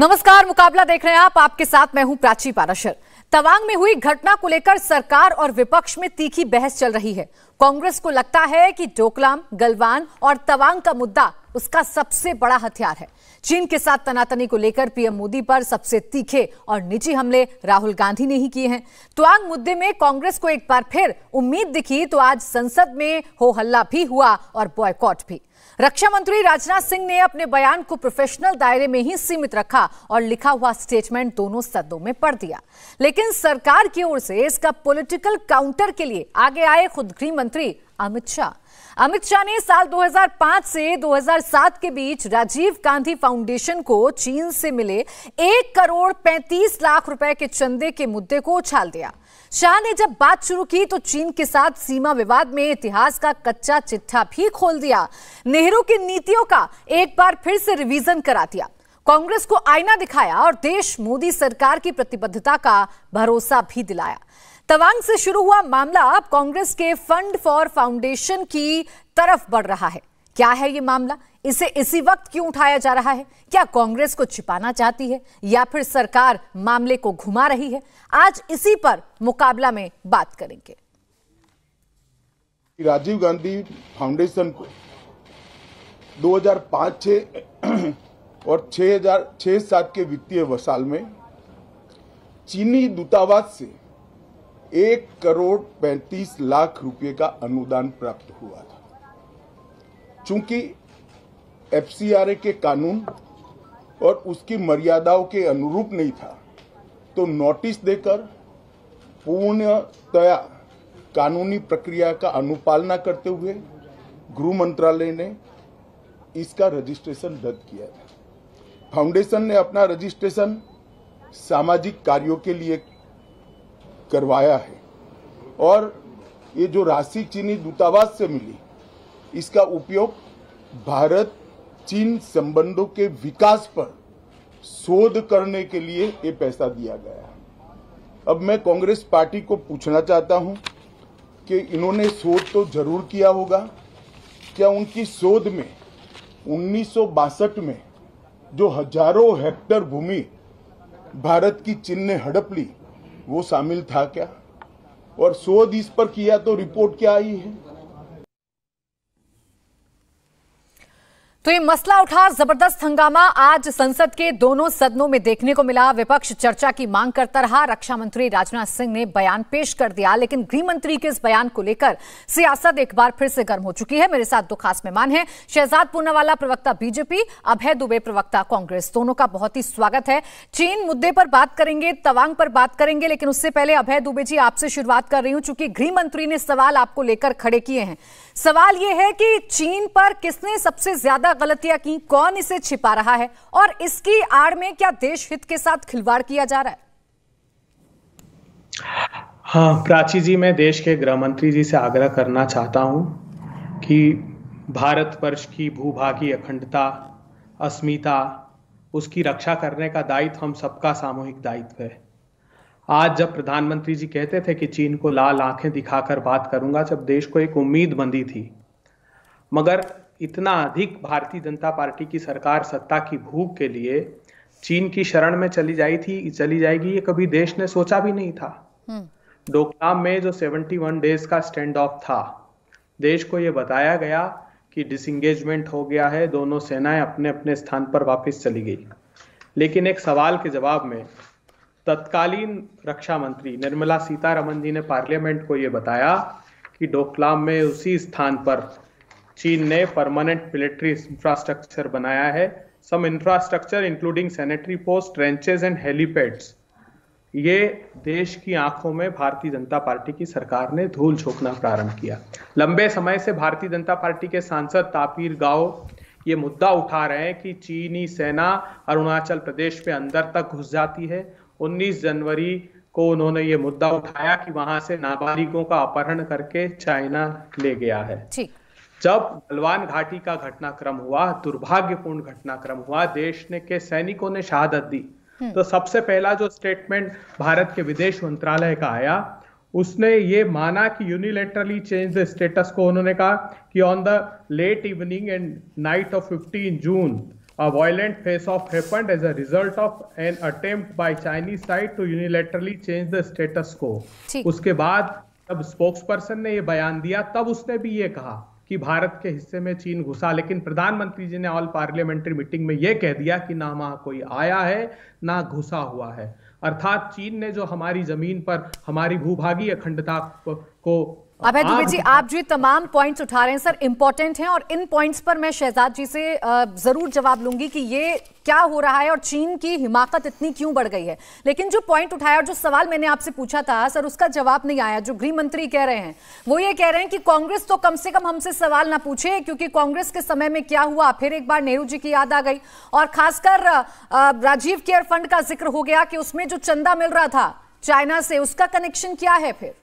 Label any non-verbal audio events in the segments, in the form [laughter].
नमस्कार मुकाबला देख रहे हैं आप आपके साथ मैं हूं प्राची पाराशर तवांग में हुई घटना को लेकर सरकार और विपक्ष में तीखी बहस चल रही है कांग्रेस को लगता है कि डोकलाम गलवान और तवांग का मुद्दा उसका सबसे बड़ा हथियार है चीन के साथ तनातनी को लेकर पीएम मोदी पर सबसे तीखे और निजी हमले राहुल गांधी ने ही किए हैं तवांग मुद्दे में कांग्रेस को एक बार फिर उम्मीद दिखी तो आज संसद में हो हल्ला भी हुआ और बॉयकॉट भी रक्षा मंत्री राजनाथ सिंह ने अपने बयान को प्रोफेशनल दायरे में ही सीमित रखा और लिखा हुआ स्टेटमेंट दोनों सदनों में पढ़ दिया लेकिन सरकार की ओर से इसका पॉलिटिकल काउंटर के लिए आगे आए खुद गृह मंत्री अमित शाह अमित शाह ने साल 2005 से 2007 के बीच राजीव गांधी फाउंडेशन को चीन से मिले एक करोड़ पैंतीस लाख रुपए के चंदे के मुद्दे को उछाल दिया शाह ने जब बात शुरू की तो चीन के साथ सीमा विवाद में इतिहास का कच्चा चिट्ठा भी खोल दिया नेहरू की नीतियों का एक बार फिर से रिवीजन करा दिया कांग्रेस को आईना दिखाया और देश मोदी सरकार की प्रतिबद्धता का भरोसा भी दिलाया तवांग से शुरू हुआ मामला अब कांग्रेस के फंड फॉर फाउंडेशन की तरफ बढ़ रहा है क्या है ये मामला इसे इसी वक्त क्यों उठाया जा रहा है क्या कांग्रेस को छिपाना चाहती है या फिर सरकार मामले को घुमा रही है आज इसी पर मुकाबला में बात करेंगे राजीव गांधी फाउंडेशन को 2005-6 [clears throat] और 2006-7 के वित्तीय साल में चीनी दूतावास से एक करोड़ पैंतीस लाख रुपए का अनुदान प्राप्त हुआ था चूंकि एफसीआरए के कानून और उसकी मर्यादाओं के अनुरूप नहीं था तो नोटिस देकर पूर्णतया कानूनी प्रक्रिया का अनुपालना करते हुए गृह मंत्रालय ने इसका रजिस्ट्रेशन रद्द किया था फाउंडेशन ने अपना रजिस्ट्रेशन सामाजिक कार्यों के लिए करवाया है और ये जो राशि चीनी दूतावास से मिली इसका उपयोग भारत चीन संबंधों के विकास पर शोध करने के लिए ये पैसा दिया गया अब मैं कांग्रेस पार्टी को पूछना चाहता हूं कि इन्होंने शोध तो जरूर किया होगा क्या उनकी शोध में उन्नीस में जो हजारों हेक्टर भूमि भारत की चीन ने हड़प ली वो शामिल था क्या और शोध इस पर किया तो रिपोर्ट क्या आई है तो ये मसला उठा जबरदस्त हंगामा आज संसद के दोनों सदनों में देखने को मिला विपक्ष चर्चा की मांग करता रहा रक्षा मंत्री राजनाथ सिंह ने बयान पेश कर दिया लेकिन गृह मंत्री के इस बयान को लेकर सियासत एक बार फिर से गर्म हो चुकी है मेरे साथ दो खास मेहमान हैं शहजाद पूनावाला प्रवक्ता बीजेपी अभय दुबे प्रवक्ता कांग्रेस दोनों का बहुत ही स्वागत है चीन मुद्दे पर बात करेंगे तवांग पर बात करेंगे लेकिन उससे पहले अभय दुबे जी आपसे शुरुआत कर रही हूं चूंकि गृह मंत्री ने सवाल आपको लेकर खड़े किए हैं सवाल यह है कि चीन पर किसने सबसे ज्यादा गलतियां की कौन इसे छिपा रहा है और इसकी आड़ में क्या देश हित के साथ खिलवाड़ किया जा रहा है हाँ प्राची जी मैं देश के गृह मंत्री जी से आग्रह करना चाहता हूं कि भारत वर्ष की भूभागी अखंडता अस्मिता उसकी रक्षा करने का दायित्व हम सबका सामूहिक दायित्व है आज जब प्रधानमंत्री जी कहते थे कि चीन को लाल आंखें दिखाकर बात करूंगा जब देश को एक उम्मीद बंदी थी मगर इतना अधिक भारतीय जनता पार्टी की सरकार सत्ता की भूख के लिए चीन की शरण में चली जाई थी चली जाएगी ये कभी देश ने सोचा भी नहीं था हम्म। डोकलाम में जो 71 डेज का स्टैंड ऑफ था देश को ये बताया गया कि डिसंगेजमेंट हो गया है दोनों सेनाएं अपने अपने स्थान पर वापस चली गई लेकिन एक सवाल के जवाब में तत्कालीन रक्षा मंत्री निर्मला सीतारमन जी ने पार्लियामेंट को यह बताया कि डोकलाम में उसी स्थान पर चीन ने परमानेंट मिलिट्री इंफ्रास्ट्रक्चर बनाया है some infrastructure including sanitary post trenches and helipads ये देश की आंखों में भारतीय जनता पार्टी की सरकार ने धूल झोंकना प्रारंभ किया लंबे समय से भारतीय जनता पार्टी के सांसद तापीर गांव ये मुद्दा उठा रहे हैं कि चीनी सेना अरुणाचल प्रदेश में अंदर तक घुस जाती है 19 जनवरी को उन्होंने ये मुद्दा उठाया कि वहां से नाबालिगों का अपहरण करके चाइना ले गया है जब गलवान घाटी का घटनाक्रम हुआ दुर्भाग्यपूर्ण घटनाक्रम हुआ देश ने के सैनिकों ने शहादत दी हम्म। तो सबसे पहला जो स्टेटमेंट भारत के विदेश मंत्रालय का आया उसने ये माना कि यूनिलेटरली चेंज द स्टेटस को उन्होंने कहा कि on the late evening and night of 15 June A violent face-off happened as a result of an attempt by Chinese side to unilaterally change the status quo. उसके बाद जब spokes ने ये बयान दिया तब उसने भी ये कहा कि भारत के हिस्से में चीन घुसा लेकिन प्रधानमंत्री जी ने ऑल पार्लियामेंट्री मीटिंग में यह कह दिया कि ना वहां कोई आया है ना घुसा हुआ है अर्थात चीन ने जो हमारी जमीन पर हमारी भूभागीय अखंडता को अभय दुबे जी आप जो तमाम पॉइंट्स उठा रहे हैं सर इंपॉर्टेंट हैं और इन पॉइंट्स पर मैं शहजाद जी से जरूर जवाब लूंगी कि ये क्या हो रहा है और चीन की हिमाकत इतनी क्यों बढ़ गई है लेकिन जो पॉइंट उठाया और जो सवाल मैंने आपसे पूछा था सर उसका जवाब नहीं आया जो गृह मंत्री कह रहे हैं वो ये कह रहे हैं कि कांग्रेस तो कम से कम हमसे सवाल ना पूछे क्योंकि कांग्रेस के समय में क्या हुआ फिर एक बार नेहरू जी की याद आ गई और खासकर राजीव केयर फंड का जिक्र हो गया कि उसमें जो चंदा मिल रहा था चाइना से उसका कनेक्शन क्या है फिर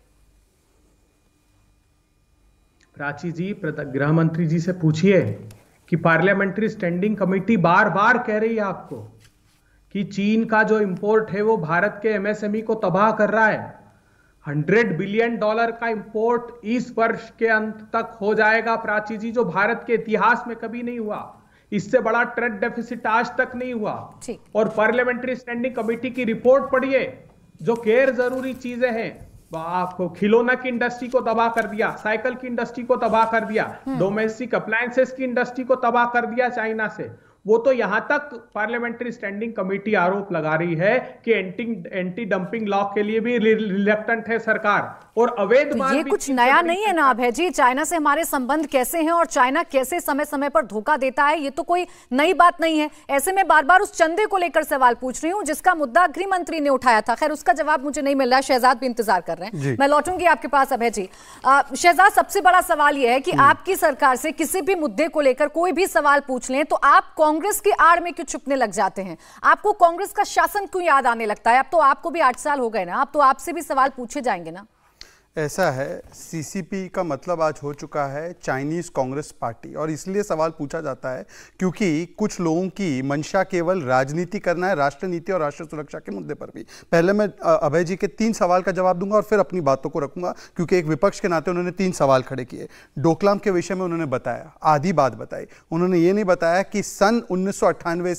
प्राची जी गृह मंत्री जी से पूछिए कि पार्लियामेंट्री स्टैंडिंग कमेटी बार बार कह रही है आपको कि चीन का जो इंपोर्ट है वो भारत के एमएसएमई को तबाह कर रहा है हंड्रेड बिलियन डॉलर का इंपोर्ट इस वर्ष के अंत तक हो जाएगा प्राची जी जो भारत के इतिहास में कभी नहीं हुआ इससे बड़ा ट्रेड डेफिसिट आज तक नहीं हुआ और पार्लियामेंट्री स्टैंडिंग कमेटी की रिपोर्ट पढ़िए जो गैर जरूरी चीजें हैं आपको खिलौना की इंडस्ट्री को तबाह कर दिया साइकिल की इंडस्ट्री को तबाह कर दिया हम्म। डोमेस्टिक अप्लायंसेस की इंडस्ट्री को तबाह कर दिया चाइना से वो तो यहां तक पार्लियामेंट्री स्टैंडिंग कमेटी आरोप लगा रही है कि एंटी एंटी डंपिंग लॉ के लिए भी रिलेक्टेंट है सरकार और अवैध तो ये कुछ नया नहीं है ना अभय जी चाइना से हमारे संबंध कैसे हैं और चाइना कैसे समय समय पर धोखा देता है ये तो कोई नई बात नहीं है ऐसे में बार बार उस चंदे को लेकर सवाल पूछ रही हूँ जिसका मुद्दा गृह मंत्री ने उठाया था खैर उसका जवाब मुझे नहीं मिल रहा शहजाद भी इंतजार कर रहे हैं मैं लौटूंगी आपके पास अभय जी शहजाद सबसे बड़ा सवाल यह है कि हम्म। आपकी सरकार से किसी भी मुद्दे को लेकर कोई भी सवाल पूछ ले तो आप कांग्रेस की आड़ में क्यों छुपने लग जाते हैं आपको कांग्रेस का शासन क्यों याद आने लगता है अब तो आपको भी आठ साल हो गए ना अब तो आपसे भी सवाल पूछे जाएंगे ना ऐसा है सीसीपी का मतलब आज हो चुका है चाइनीज़ कांग्रेस पार्टी और इसलिए सवाल पूछा जाता है क्योंकि कुछ लोगों की मंशा केवल राजनीति करना है राष्ट्र नीति और राष्ट्र सुरक्षा के मुद्दे पर भी पहले मैं अभय जी के तीन सवाल का जवाब दूंगा और फिर अपनी बातों को रखूंगा क्योंकि एक विपक्ष के नाते उन्होंने तीन सवाल खड़े किए डोकलाम के विषय में उन्होंने बताया आधी बात बताई उन्होंने ये नहीं बताया कि सन उन्नीस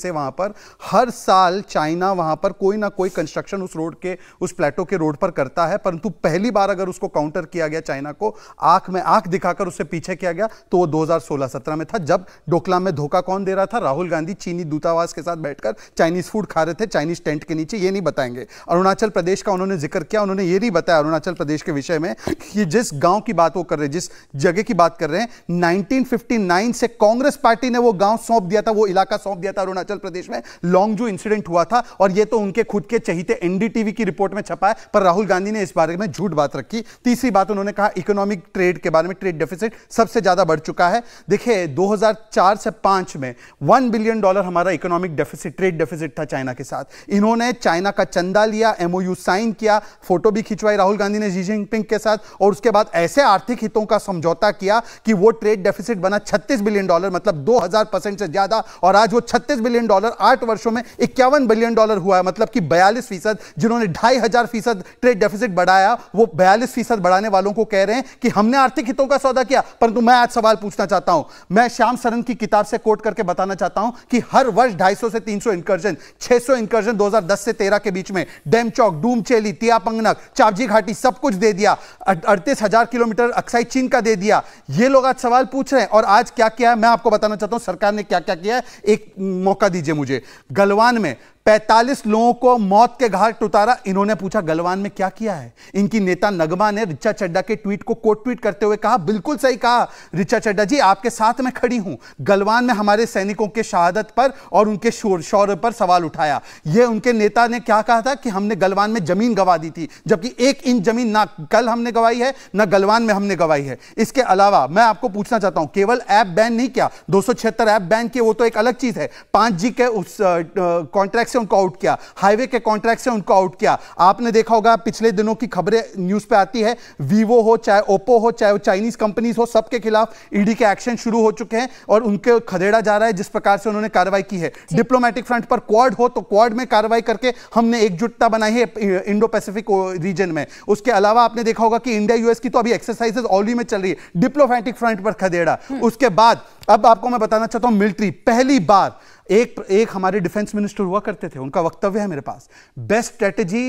से वहाँ पर हर साल चाइना वहाँ पर कोई ना कोई कंस्ट्रक्शन उस रोड के उस प्लेटो के रोड पर करता है परंतु पहली बार अगर उसको उसको काउंटर किया गया चाइना को आंख में आंख दिखाकर उससे पीछे किया गया तो वो 2016-17 में था जब डोकलाम में धोखा कौन दे रहा था राहुल गांधी चीनी दूतावास के साथ बैठकर चाइनीज फूड खा रहे थे चाइनीज टेंट के नीचे ये नहीं बताएंगे अरुणाचल प्रदेश का उन्होंने जिक्र किया उन्होंने ये नहीं बताया अरुणाचल प्रदेश के विषय में कि जिस गांव की बात वो कर रहे जिस जगह की बात कर रहे हैं नाइनटीन से कांग्रेस पार्टी ने वो गांव सौंप दिया था वो इलाका सौंप दिया था अरुणाचल प्रदेश में लॉन्ग जो इंसिडेंट हुआ था और ये तो उनके खुद के चहीते एनडीटीवी की रिपोर्ट में छपा है पर राहुल गांधी ने इस बारे में झूठ बात रखी तीसरी बात उन्होंने कहा इकोनॉमिक ट्रेड के बारे में ट्रेड डेफिसिट सबसे ज़्यादा बढ़ चुका है देखिए 2004 से 5 में 1 बिलियन डॉलर हमारा इकोनॉमिक डेफिसिट ट्रेड डेफिसिट था चाइना के साथ इन्होंने चाइना का चंदा लिया एमओयू साइन किया फोटो भी खिंचवाई राहुल गांधी ने जी जिनपिंग के साथ और उसके बाद ऐसे आर्थिक हितों का समझौता किया कि वो ट्रेड डेफिसिट बना छत्तीस बिलियन डॉलर मतलब दो से ज्यादा और आज वो छत्तीस बिलियन डॉलर आठ वर्षों में इक्यावन बिलियन डॉलर हुआ है मतलब कि बयालीस फीसद जिन्होंने ढाई हजार फीसद ट्रेड डेफिसिट बढ़ाया वो बयालीस फीसद बढ़ाने वालों को कह रहे हैं कि हमने आर्थिक हितों का सौदा किया परंतु मैं आज सवाल पूछना चाहता हूं मैं श्याम सरन की किताब से कोट करके बताना चाहता हूं कि हर वर्ष ढाई से तीन इंकर्जन छह इंकर्जन दो से तेरह के बीच में डैम चौक डूम चेली तिया पंगनक चापजी घाटी सब कुछ दे दिया अड़तीस किलोमीटर अक्साई चीन का दे दिया ये लोग आज सवाल पूछ रहे हैं और आज क्या किया है मैं आपको बताना चाहता हूं सरकार ने क्या क्या किया है एक मौका दीजिए मुझे गलवान में पैतालीस लोगों को मौत के घाट उतारा इन्होंने पूछा गलवान में क्या किया है इनकी नेता नगमा ने रिचा चड्डा के ट्वीट को कोट ट्वीट करते हुए कहा बिल्कुल सही कहा रिचा चड्डा जी आपके साथ में खड़ी हूं गलवान में हमारे सैनिकों के शहादत पर और उनके शौर्य पर सवाल उठाया ये उनके नेता ने क्या कहा था कि हमने गलवान में जमीन गवा दी थी जबकि एक इंच जमीन ना कल हमने गवाई है ना गलवान में हमने गवाई है इसके अलावा मैं आपको पूछना चाहता हूं केवल ऐप बैन नहीं क्या दो ऐप बैन किए वो तो एक अलग चीज है पांच के उस कॉन्ट्रैक्ट से उनको आउट किया हाईवे के कॉन्ट्रैक्ट से उनको आउट किया आपने देखा होगा पिछले दिनों की खबरें न्यूज पे आती है वीवो हो चाहे ओप्पो हो चाहे वो चाइनीज कंपनीज हो सबके खिलाफ ईडी के एक्शन शुरू हो चुके हैं और उनके खदेड़ा जा रहा है जिस प्रकार से उन्होंने कार्रवाई की है डिप्लोमेटिक फ्रंट पर क्वाड हो तो क्वाड में कार्रवाई करके हमने एकजुटता बनाई है इंडो पैसिफिक रीजन में उसके अलावा आपने देखा होगा कि इंडिया यूएस की तो अभी एक्सरसाइजेज ऑलरेडी में चल रही है डिप्लोमेटिक फ्रंट पर खदेड़ा हम्म। उसके बाद अब आपको मैं बताना चाहता हूं मिलिट्री पहली बार एक एक हमारे डिफेंस मिनिस्टर हुआ करते थे उनका वक्तव्य है मेरे पास best strategy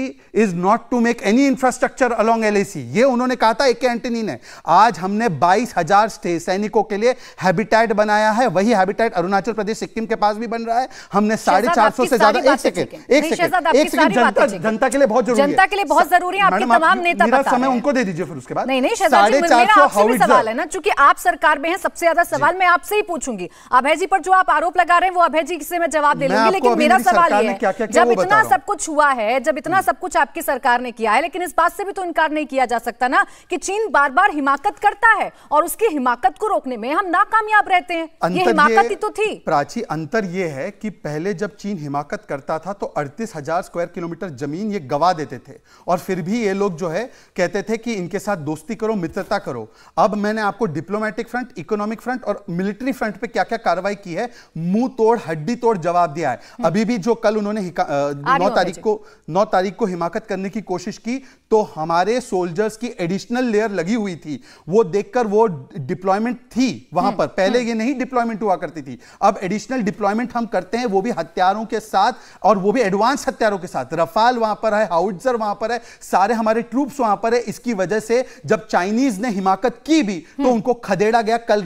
is not to make any infrastructure along L ये उन्होंने कहा था एक के एंटनी ने आज हमने बाईस हजार सैनिकों के लिए हैबिटेट बनाया है वही हैबिटेट अरुणाचल प्रदेश सिक्किम के पास भी बन रहा है हमने साढ़े चार सौ से ज्यादा एक सेकेंड एक सेकेंड एक सेकेंड जनता के लिए बहुत जरूरी जनता के लिए बहुत जरूरी है आपके तमाम नेता मेरा समय उनको दे दीजिए फिर उसके बाद नहीं नहीं साढ़े चार सौ सवाल है ना चूंकि आप सरकार में है सबसे ज्यादा सवाल मैं आपसे ही पूछूंगी अभय जी पर जो आप आरोप लगा रहे हैं वो अभय जी से मैं जवाब दे लूंगी लेकिन मेरा सवाल ये है जब इतना सब कुछ हुआ है जब इतना हम्म। सब कुछ आपकी सरकार ने किया है लेकिन इस बात से भी तो इनकार नहीं किया जा सकता ना कि चीन बार बार हिमाकत करता है और उसकी हिमाकत को रोकने में हम नाकामयाब रहते हैं ये हिमाकत ही तो थी प्राची अंतर ये है कि पहले जब चीन हिमाकत करता था तो अड़तीस स्क्वायर किलोमीटर जमीन ये गवा देते थे और फिर भी ये लोग जो है कहते थे कि इनके साथ दोस्ती करो मित्रता करो अब मैंने आपको डिप्लोमेटिक फ्रंट इकोनॉमिक फ्रंट और मिलिट्री फ्रंट पे क्या क्या कार्रवाई की है मुंह तोड़ हड्डी तोड़ जवाब दिया है हम्म। अभी भी जो कल उन्होंने नौ तारीख को नौ तारीख को हिमाकत करने की कोशिश की तो हमारे सोल्जर्स की एडिशनल लेयर लगी हुई थी वो देखकर वो डिप्लॉयमेंट थी वहां हम्म, पर पहले हम्म। ये नहीं डिप्लॉयमेंट हुआ करती थी अब एडिशनल डिप्लॉयमेंट हम करते हैं वो भी हथियारों के साथ और वो भी एडवांस हथियारों के साथ रफाल वहां पर है हाउडजर वहां पर है सारे हमारे ट्रूप्स वहां पर है इसकी वजह से जब चाइनीज ने हिमाकत की भी तो हम्म। उनको खदेड़ा गया कल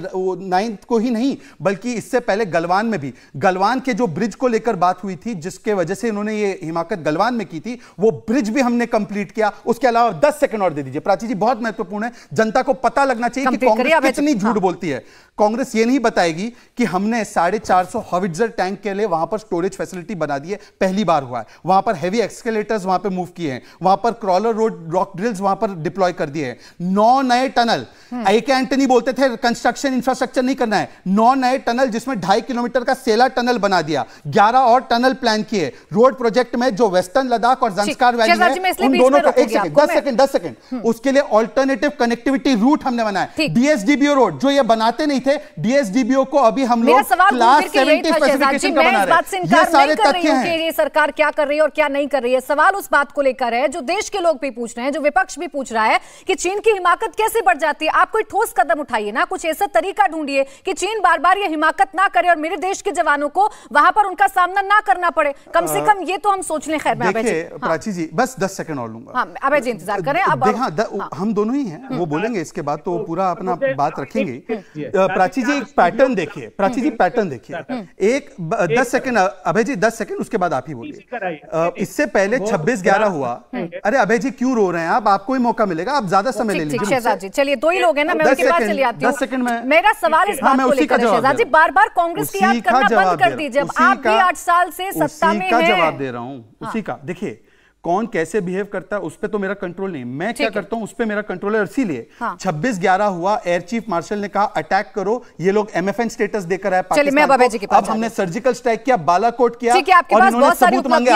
नाइन्थ को ही नहीं बल्कि इससे पहले गलवान में भी गलवान के जो ब्रिज को लेकर बात हुई थी जिसके वजह से इन्होंने ये हिमाकत गलवान में की थी वो ब्रिज भी हमने कंप्लीट किया उसके अलावा दस सेकंड और दे दीजिए प्राची जी बहुत महत्वपूर्ण है जनता को पता लगना चाहिए कि कांग्रेस कितनी झूठ हाँ। बोलती है कांग्रेस ये नहीं बताएगी कि हमने साढ़े चार सौ हविट्जर टैंक के लिए वहां पर स्टोरेज फैसिलिटी बना दी है पहली बार हुआ है वहां पर हैवी एक्सकेलेटर्स वहां पर मूव किए हैं वहां पर क्रॉलर रोड रॉक ड्रिल्स वहां पर डिप्लॉय कर दिए हैं नौ नए टनल आई के एंटनी बोलते थे कंस्ट्रक्शन इंफ्रास्ट्रक्चर नहीं करना है नौ नए टनल जिसमें ढाई किलोमीटर का सेला टनल बना दिया ग्यारह और टनल प्लान किए रोड प्रोजेक्ट में जो वेस्टर्न लद्दाख और जंस्कार वैली है उन दोनों को एक देखिए दस सेकंड दस सेकंड हम्म। उसके लिए ऑल्टरनेटिव कनेक्टिविटी रूट हमने बनाया डीएसडीबीओ रोड जो ये बनाते नहीं थे डीएसडीबीओ को अभी हम लोग सरकार क्या कर रही है और क्या नहीं कर रही है सवाल उस बात को लेकर है जो देश के लोग भी पूछ रहे हैं जो विपक्ष भी पूछ रहा है कि चीन की हिमाकत कैसे बढ़ जाती है आप कोई ठोस कदम उठाइए ना कुछ ऐसा तरीका ढूंढिए कि चीन बार बार ये हिमाकत ना करे और मेरे देश के जवानों को वहां पर उनका सामना ना करना पड़े कम से कम ये तो हम सोच लें खैर हाँ। प्राची जी बस दस सेकंड और लूंगा हाँ, अब ऐसे इंतजार करें अब हाँ, हाँ, हम दोनों ही हैं वो हाँ। बोलेंगे इसके बाद तो पूरा तो अपना बात रखेंगे प्राची जी एक पैटर्न देखिए प्राची जी पैटर्न हम्म। देखिए हम्म। एक दस सेकंड अभय जी दस सेकंड उसके बाद आप ही बोलिए इससे पहले छब्बीस ग्यारह हुआ अरे अभय जी क्यों रो रहे हैं आप आपको ही मौका मिलेगा आप ज्यादा समय ले लीजिए चलिए दो ही लोग हैं ना मैं उनके पास चली आती हूँ मेरा सवाल इस हाँ, बात को लेकर शहजाद जी बार बार कांग्रेस की याद करना बंद कर दीजिए आप भी आठ साल से सत्ता में हैं उसी का जवाब दे रहा हूँ हाँ। उसी का देखिए कौन कैसे बिहेव करता है उस पर तो मेरा कंट्रोल नहीं मैं क्या करता हूँ उस पर मेरा कंट्रोल है इसीलिए हाँ। छब्बीस ग्यारह हुआ एयर चीफ मार्शल ने कहा अटैक करो ये लोग एम एफ एन स्टेटस देकर आए अब हमने सर्जिकल स्ट्राइक किया बालाकोट किया और इन्होंने सबूत मांगे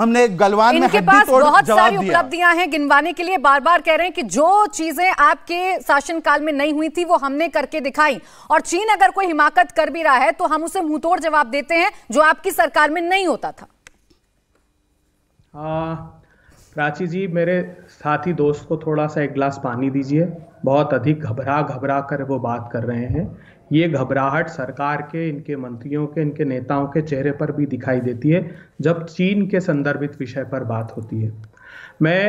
हमने गलवान में बहुत सारी उपलब्धियां हैं गिनवाने के लिए बार बार कह रहे हैं कि जो चीजें आपके शासन काल में नहीं हुई थी वो हमने करके दिखाई और चीन अगर कोई हिमाकत कर भी रहा है तो हम उसे मुंह जवाब देते हैं जो आपकी सरकार में नहीं होता था प्राची जी मेरे साथी दोस्त को थोड़ा सा एक गिलास पानी दीजिए बहुत अधिक घबरा घबरा कर वो बात कर रहे हैं ये घबराहट सरकार के इनके मंत्रियों के इनके नेताओं के चेहरे पर भी दिखाई देती है जब चीन के संदर्भित विषय पर बात होती है मैं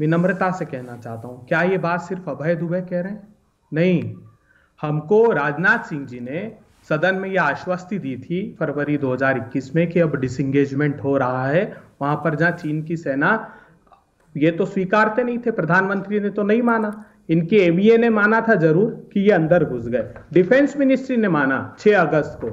विनम्रता से कहना चाहता हूँ क्या ये बात सिर्फ अभय दुबे कह रहे हैं नहीं हमको राजनाथ सिंह जी ने सदन में यह आश्वस्ति दी थी फरवरी 2021 में कि अब डिसंगेजमेंट हो रहा है वहां पर जहां चीन की सेना ये तो स्वीकारते नहीं थे प्रधानमंत्री ने तो नहीं माना इनके एबीए ने माना था जरूर कि ये अंदर घुस गए डिफेंस मिनिस्ट्री ने माना 6 अगस्त को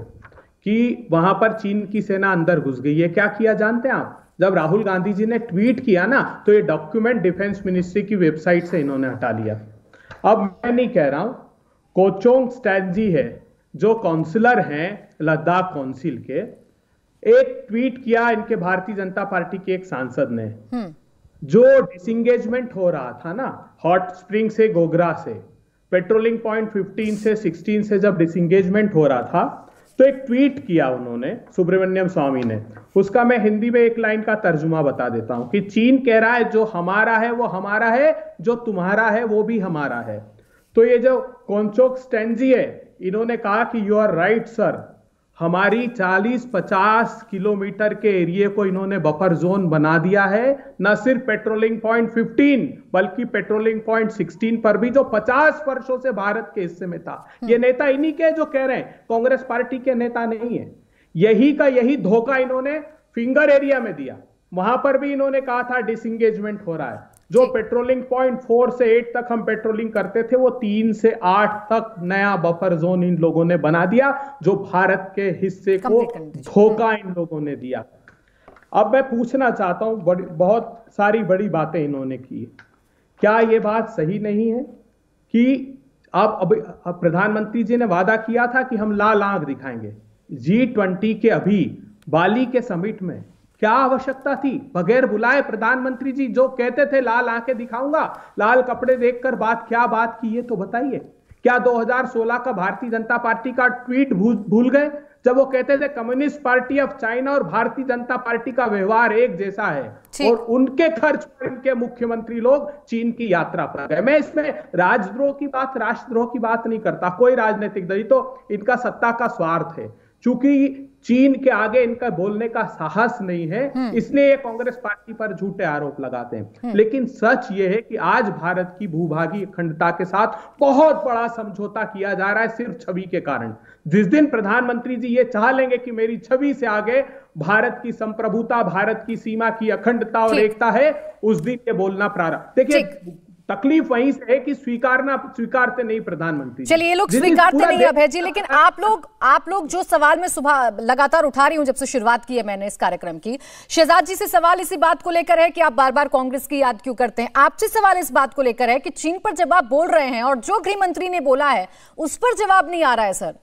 कि वहां पर चीन की सेना अंदर घुस गई है क्या किया जानते हैं आप जब राहुल गांधी जी ने ट्वीट किया ना तो ये डॉक्यूमेंट डिफेंस मिनिस्ट्री की वेबसाइट से इन्होंने हटा लिया अब मैं नहीं कह रहा हूं कोचोंग स्टैजी है जो काउंसिलर हैं लद्दाख काउंसिल के एक ट्वीट किया इनके भारतीय जनता पार्टी के एक सांसद ने हम्म। जो डिसंगेजमेंट हो रहा था ना हॉट स्प्रिंग से गोगरा से पेट्रोलिंग पॉइंट 15 से 16 से जब डिसंगेजमेंट हो रहा था तो एक ट्वीट किया उन्होंने सुब्रमण्यम स्वामी ने उसका मैं हिंदी में एक लाइन का तर्जुमा बता देता हूं कि चीन कह रहा है जो हमारा है वो हमारा है जो तुम्हारा है वो भी हमारा है तो ये जो कौनचोक स्टैंडी है इन्होंने कहा कि यू आर राइट सर हमारी 40-50 किलोमीटर के एरिए को इन्होंने बफर जोन बना दिया है न सिर्फ पेट्रोलिंग पॉइंट 15 बल्कि पेट्रोलिंग पॉइंट 16 पर भी जो 50 वर्षों से भारत के हिस्से में था हम्म। ये नेता इन्हीं के जो कह रहे हैं कांग्रेस पार्टी के नेता नहीं है यही का यही धोखा इन्होंने फिंगर एरिया में दिया वहां पर भी इन्होंने कहा था डिसंगेजमेंट हो रहा है जो पेट्रोलिंग पॉइंट फोर से एट तक हम पेट्रोलिंग करते थे वो तीन से आठ तक नया बफर जोन इन लोगों ने बना दिया जो भारत के हिस्से को धोखा इन लोगों ने दिया अब मैं पूछना चाहता हूं बहुत सारी बड़ी बातें इन्होंने की क्या ये बात सही नहीं है कि आप अब प्रधानमंत्री जी ने वादा किया था कि हम लाल आंख दिखाएंगे जी ट्वेंटी के अभी बाली के समिट में क्या आवश्यकता थी बगैर बुलाए प्रधानमंत्री जी जो कहते थे लाल आंखें दिखाऊंगा लाल कपड़े देखकर बात क्या बात की है तो बताइए क्या 2016 का भारतीय जनता पार्टी का ट्वीट भूल गए जब वो कहते थे कम्युनिस्ट पार्टी ऑफ चाइना और भारतीय जनता पार्टी का व्यवहार एक जैसा है और उनके खर्च पर इनके मुख्यमंत्री लोग चीन की यात्रा पर गए मैं इसमें राजद्रोह की बात राष्ट्रद्रोह की बात नहीं करता कोई राजनीतिक दल तो इनका सत्ता का स्वार्थ है चूंकि चीन के आगे इनका बोलने का साहस नहीं है हम्म। इसलिए ये कांग्रेस पार्टी पर झूठे आरोप लगाते हैं हम्म। लेकिन सच ये है कि आज भारत की भूभागी अखंडता के साथ बहुत बड़ा समझौता किया जा रहा है सिर्फ छवि के कारण जिस दिन प्रधानमंत्री जी ये चाह लेंगे कि मेरी छवि से आगे भारत की संप्रभुता भारत की सीमा की अखंडता और एकता है उस दिन ये बोलना प्रारंभ देखिए तकलीफ वहीं से है कि स्वीकारना स्वीकारते नहीं प्रधानमंत्री चलिए ये लोग स्वीकारते नहीं अभय जी लेकिन आप लोग आप लोग जो सवाल मैं सुबह लगातार उठा रही हूं जब से शुरुआत की है मैंने इस कार्यक्रम की शहजाद जी से सवाल इसी बात को लेकर है कि आप बार बार कांग्रेस की याद क्यों करते हैं आपसे सवाल इस बात को लेकर है कि चीन पर जब आप बोल रहे हैं और जो गृह मंत्री ने बोला है उस पर जवाब नहीं आ रहा है सर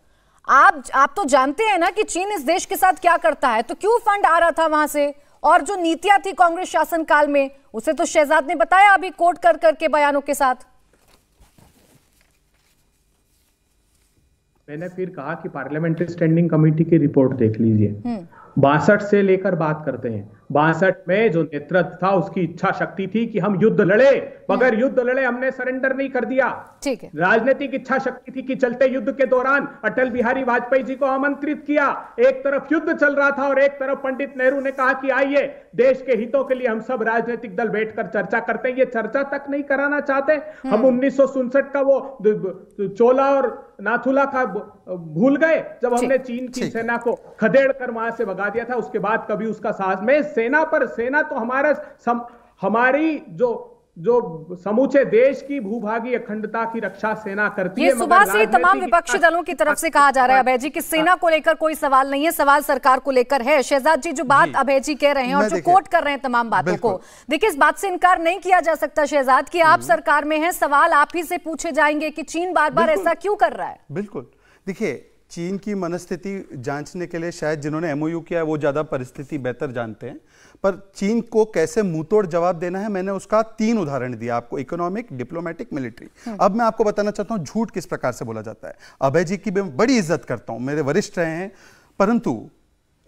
आप आप तो जानते हैं ना कि चीन इस देश के साथ क्या करता है तो क्यों फंड आ रहा था वहां से और जो नीतियां थी कांग्रेस शासन काल में उसे तो शहजाद ने बताया अभी कोर्ट कर करके बयानों के साथ मैंने फिर कहा कि पार्लियामेंट्री स्टैंडिंग कमेटी की रिपोर्ट देख लीजिए हम्म। बासठ से लेकर बात करते हैं बासठ में जो नेतृत्व था उसकी इच्छा शक्ति थी कि हम युद्ध लड़े मगर हम्म। युद्ध लड़े हमने सरेंडर नहीं कर दिया ठीक है राजनीतिक इच्छा शक्ति थी कि चलते युद्ध के दौरान अटल बिहारी वाजपेयी जी को आमंत्रित किया एक तरफ युद्ध चल रहा था और एक तरफ पंडित नेहरू ने कहा कि आइए देश के हितों के लिए हम सब राजनीतिक दल बैठकर चर्चा करते हैं ये चर्चा तक नहीं कराना चाहते हम्म। हम उन्नीस का वो चोला और नाथुला का भूल गए जब हमने चीन की सेना को खदेड़ कर वहां से भगा दिया था उसके बाद कभी उसका साहस में सेना पर सेना तो हमारा सम, हमारी जो जो समूचे देश की भूभागी अखंडता की रक्षा सेना करती ये है सुबह से तमाम विपक्षी दलों की तरफ से कहा जा रहा है अभय जी की हाँ। सेना को लेकर कोई सवाल नहीं है सवाल सरकार को लेकर है शहजाद जी जो बात अभय जी कह रहे हैं और जो कोट कर रहे हैं तमाम बातों को देखिए इस बात से इनकार नहीं किया जा सकता शहजाद की आप हम्म। सरकार में है सवाल आप ही से पूछे जाएंगे की चीन बार बार ऐसा क्यों कर रहा है बिल्कुल देखिये चीन की मनस्थिति जांचने के लिए शायद जिन्होंने एम किया है वो ज़्यादा परिस्थिति बेहतर जानते हैं पर चीन को कैसे मुंहतोड़ जवाब देना है मैंने उसका तीन उदाहरण दिया आपको इकोनॉमिक डिप्लोमेटिक मिलिट्री अब मैं आपको बताना चाहता हूँ झूठ किस प्रकार से बोला जाता है अभय जी की मैं बड़ी इज्जत करता हूँ मेरे वरिष्ठ रहे हैं परंतु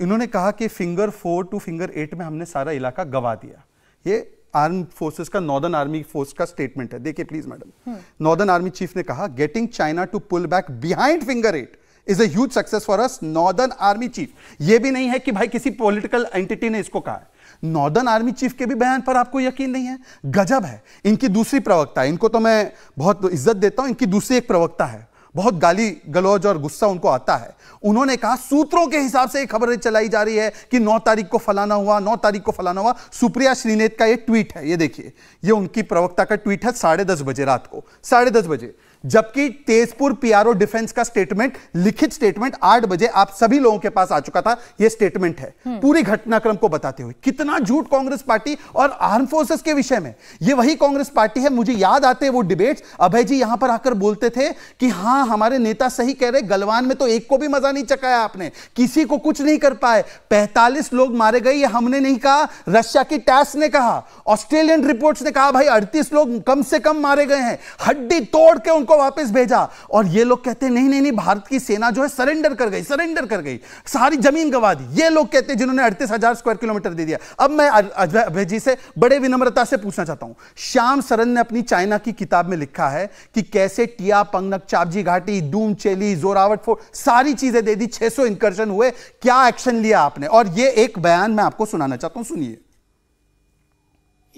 इन्होंने कहा कि finger four to finger eight में हमने सारा इलाका गवा दिया ये आर्म फोर्सेस का नॉर्दर्न आर्मी फोर्स का स्टेटमेंट है देखिए please madam northern army chief ने कहा getting China to pull back behind finger eight is a huge success for us northern army chief यह भी नहीं है कि भाई किसी पॉलिटिकल एंटिटी ने इसको कहा है नॉर्दर्न आर्मी चीफ के भी बयान पर आपको यकीन नहीं है गजब है इनकी दूसरी प्रवक्ता है इनको तो मैं बहुत इज्जत देता हूं इनकी दूसरी एक प्रवक्ता है बहुत गाली गलौज और गुस्सा उनको आता है उन्होंने कहा सूत्रों के हिसाब से खबर चलाई जा रही है कि 9 तारीख को फलाना हुआ 9 तारीख को फलाना हुआ सुप्रिया श्रीनेत का ये ट्वीट है ये देखिए ये उनकी प्रवक्ता का ट्वीट है साढ़े दस बजे रात को साढ़े दस बजे जबकि तेजपुर पीआरओ डिफेंस का स्टेटमेंट लिखित स्टेटमेंट आठ बजे आप सभी लोगों के पास आ चुका था यह स्टेटमेंट है हम्म। पूरी घटनाक्रम को बताते हुए कितना झूठ कांग्रेस पार्टी और आर्म फोर्सेस के विषय में यह वही कांग्रेस पार्टी है मुझे याद आते वो डिबेट्स अभय जी यहां पर आकर बोलते थे कि हां हमारे नेता सही कह रहे गलवान में तो एक को भी मजा नहीं चकाया आपने किसी को कुछ नहीं कर पाए पैंतालीस लोग मारे गए हमने नहीं कहा रशिया की टैस ने कहा ऑस्ट्रेलियन रिपोर्ट ने कहा भाई अड़तीस लोग कम से कम मारे गए हैं हड्डी तोड़ के उनको उनको वापस भेजा और ये लोग कहते हैं नहीं नहीं नहीं भारत की सेना जो है सरेंडर कर गई सरेंडर कर गई सारी जमीन गवा दी ये लोग कहते हैं जिन्होंने अड़तीस हजार स्क्वायर किलोमीटर दे दिया अब मैं अभय जी से बड़े विनम्रता से पूछना चाहता हूं श्याम सरन ने अपनी चाइना की किताब में लिखा है कि कैसे टिया पंगनक चापजी घाटी डूम चेली जोरावट फोर्ट सारी चीजें दे दी छह इंकर्शन हुए क्या एक्शन लिया आपने और ये एक बयान मैं आपको सुनाना चाहता हूं सुनिए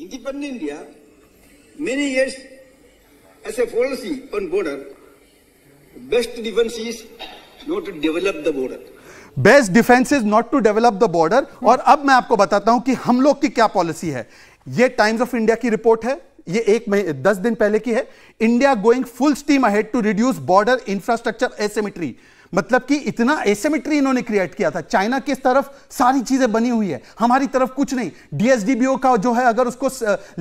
independent India many years As a policy on border, best defense is not to develop the border. Best defence is not to develop the border और अब मैं आपको बताता हूं कि हम लोग की क्या पॉलिसी है ये टाइम्स ऑफ इंडिया की रिपोर्ट है ये एक महीने दस दिन पहले की है India going full steam ahead to reduce border infrastructure asymmetry मतलब कि इतना एसेमिट्री इन्होंने क्रिएट किया था चाइना किस तरफ सारी चीजें बनी हुई है हमारी तरफ कुछ नहीं डीएसडीबीओ का जो है अगर उसको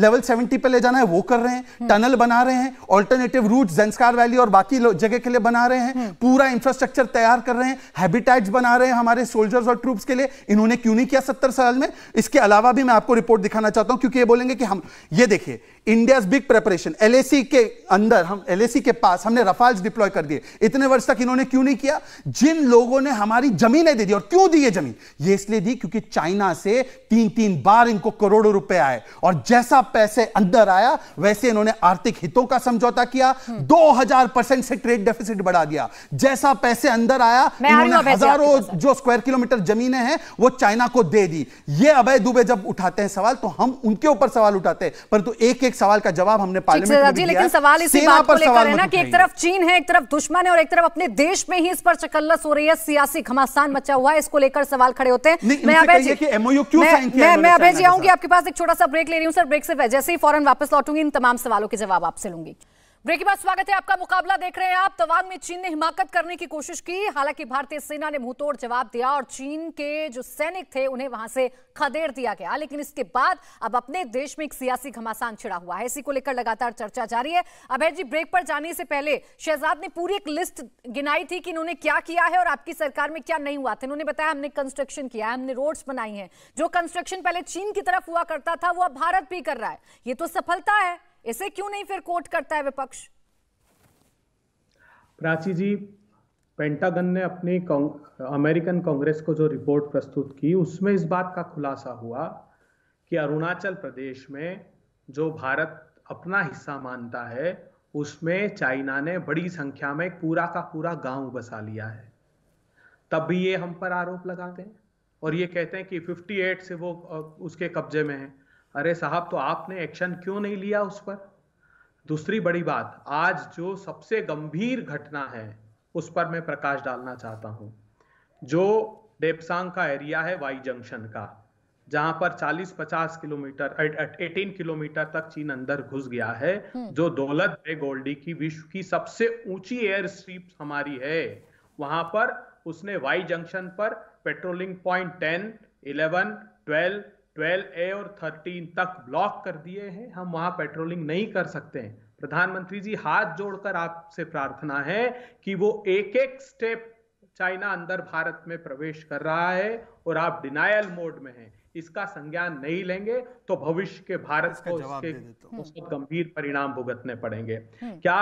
लेवल सेवेंटी पे ले जाना है वो कर रहे हैं टनल हम्म। बना रहे हैं ऑल्टरनेटिव रूट जेंसकार वैली और बाकी जगह के लिए बना रहे हैं हम्म। पूरा इंफ्रास्ट्रक्चर तैयार कर रहे हैं हैबिटाइट बना रहे हैं हमारे सोल्जर्स और ट्रूप्स के लिए इन्होंने क्यों नहीं किया सत्तर साल में इसके अलावा भी मैं आपको रिपोर्ट दिखाना चाहता हूं क्योंकि ये बोलेंगे कि हम ये देखिए इंडिया बिग प्रेपरेशन एलएसी के अंदर हम एलएसी के पास हमने रफाल्स डिप्लॉय कर दिए इतने वर्ष तक इन्होंने क्यों नहीं किया जिन लोगों ने हमारी जमीनें दे दी और क्यों दी ये जमीन ये इसलिए दी क्योंकि चाइना से तीन तीन बार इनको करोड़ों रुपए आए और जैसा पैसे अंदर आया वैसे इन्होंने आर्थिक हितों का समझौता किया हम्म। दो हजार परसेंट से ट्रेड डेफिसिट बढ़ा दिया जैसा पैसे अंदर आया इन्होंने हजारों जो स्क्वायर किलोमीटर जमीनें हैं वो चाइना को दे दी ये अभय दुबे जब उठाते हैं सवाल तो हम उनके ऊपर सवाल उठाते हैं परंतु एक एक एक सवाल का जवाब हमने पार्लियामेंट में दिया लेकिन सवाल इसी बात को लेकर है ना कि एक तरफ चीन है एक तरफ दुश्मन है और एक तरफ अपने देश में ही इस पर चकल्लस हो रही है सियासी घमासान मचा हुआ है इसको लेकर सवाल खड़े होते हैं मैं अभय जी आऊंगी आपके पास एक छोटा सा ब्रेक ले रही हूँ सर ब्रेक से जैसे ही फॉरन वापस लौटूंगी इन तमाम सवालों के जवाब आपसे लूंगी ब्रेक के बाद स्वागत है आपका मुकाबला देख रहे हैं आप तवांग में चीन ने हिमाकत करने की कोशिश की हालांकि भारतीय सेना ने मुंहतोड़ जवाब दिया और चीन के जो सैनिक थे उन्हें वहां से खदेड़ दिया गया लेकिन इसके बाद अब अपने देश में एक सियासी घमासान छिड़ा हुआ है इसी को लेकर लगातार चर्चा जारी है अभय जी ब्रेक पर जाने से पहले शहजाद ने पूरी एक लिस्ट गिनाई थी कि इन्होंने क्या किया है और आपकी सरकार में क्या नहीं हुआ था इन्होंने बताया हमने कंस्ट्रक्शन किया है हमने रोड्स बनाई है जो कंस्ट्रक्शन पहले चीन की तरफ हुआ करता था वो अब भारत भी कर रहा है ये तो सफलता है इसे क्यों नहीं फिर कोट करता है विपक्ष प्राची जी पेंटागन ने अपनी अमेरिकन कांग्रेस को जो रिपोर्ट प्रस्तुत की उसमें इस बात का खुलासा हुआ कि अरुणाचल प्रदेश में जो भारत अपना हिस्सा मानता है उसमें चाइना ने बड़ी संख्या में पूरा का पूरा गांव बसा लिया है तब भी ये हम पर आरोप लगाते हैं और ये कहते हैं कि 58 से वो उसके कब्जे में है अरे साहब तो आपने एक्शन क्यों नहीं लिया उस पर दूसरी बड़ी बात आज जो सबसे गंभीर घटना है उस पर मैं प्रकाश डालना चाहता हूं जो डेपसांग का एरिया है वाई जंक्शन का जहां पर 40-50 किलोमीटर 18 किलोमीटर तक चीन अंदर घुस गया है हम्म। जो दौलत बे गोल्डी की विश्व की सबसे ऊंची एयर स्ट्रीप हमारी है वहां पर उसने वाई जंक्शन पर पेट्रोलिंग पॉइंट 10, 11, 12, ट्वेल्व ए और थर्टीन तक ब्लॉक कर दिए हैं हम वहां पेट्रोलिंग नहीं कर सकते हैं प्रधानमंत्री जी हाथ जोड़कर आपसे प्रार्थना है कि वो एक एक स्टेप चाइना अंदर भारत में प्रवेश कर रहा है और आप डिनायल मोड में हैं इसका संज्ञान नहीं लेंगे तो भविष्य के भारत को इसके उसको गंभीर परिणाम भुगतने पड़ेंगे हम्म। क्या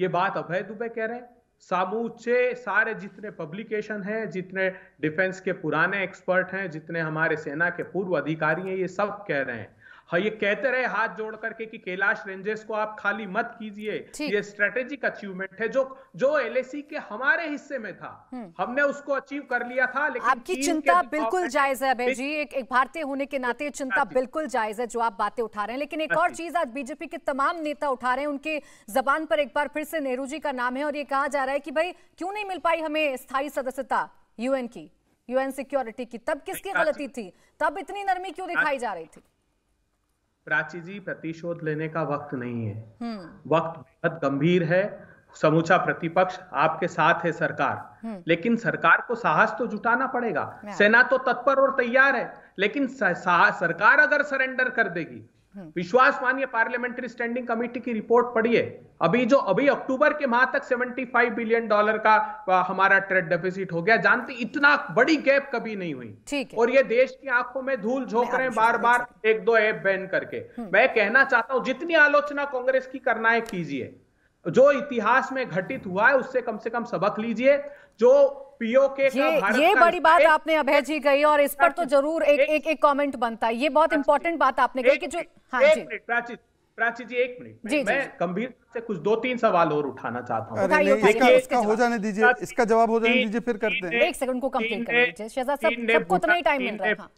ये बात अभय दुबे कह रहे हैं समूचे सारे जितने पब्लिकेशन हैं जितने डिफेंस के पुराने एक्सपर्ट हैं जितने हमारे सेना के पूर्व अधिकारी हैं ये सब कह रहे हैं हाँ ये कहते रहे हाथ जोड़ करके कि कैलाश रेंजर्स को आप खाली मत कीजिए ये स्ट्रेटेजिक अचीवमेंट है जो जो एलएसी के हमारे हिस्से में था हम्म। हमने उसको अचीव कर लिया था लेकिन आपकी चिंता बिल्कुल जायज है अभय जी एक, एक भारतीय होने के नाते चिंता बिल्कुल जायज है जो आप बातें उठा रहे हैं लेकिन एक हाँ और चीज आज बीजेपी के तमाम नेता उठा रहे हैं उनके जबान पर एक बार फिर से नेहरू जी का नाम है और ये कहा जा रहा है कि भाई क्यों नहीं मिल पाई हमें स्थायी सदस्यता यूएन की यूएन सिक्योरिटी की तब किसकी हाँ गलती थी तब इतनी नरमी क्यों दिखाई हाँ जा रही थी प्राची जी प्रतिशोध लेने का वक्त नहीं है हम्म। वक्त बेहद गंभीर है समूचा प्रतिपक्ष आपके साथ है सरकार हम्म। लेकिन सरकार को साहस तो जुटाना पड़ेगा सेना तो तत्पर और तैयार है लेकिन सरकार अगर सरेंडर कर देगी हम्म। विश्वास मानिए पार्लियामेंट्री स्टैंडिंग कमेटी की रिपोर्ट पढ़िए अभी जो अभी अक्टूबर के माह तक 75 बिलियन डॉलर का हमारा ट्रेड डेफिसिट हो गया जानते इतना बड़ी गैप कभी नहीं हुई और ये देश की आंखों में धूल झोंक रहे हैं बार बार एक दो ऐप बैन करके हम्म। मैं कहना चाहता हूं जितनी आलोचना कांग्रेस की करना है कीजिए जो इतिहास में घटित हुआ है उससे कम से कम सबक लीजिए जो पीओके का भारत ये बड़ी बात आपने अभय जी कही और इस पर तो जरूर एक एक एक कमेंट बनता है ये बहुत इंपॉर्टेंट बात आपने कही कि जो हाँ जी प्राची प्राची जी एक मिनट मैं, मैं गंभीर से कुछ दो तीन सवाल और उठाना चाहता हूँ इसका, हो जाने दीजिए इसका जवाब हो जाने दीजिए फिर करते हैं एक सेकंड को कंप्लीट कर लीजिए शहजाद साहब सबको उतना ही टाइम मिल रहा था हाँ।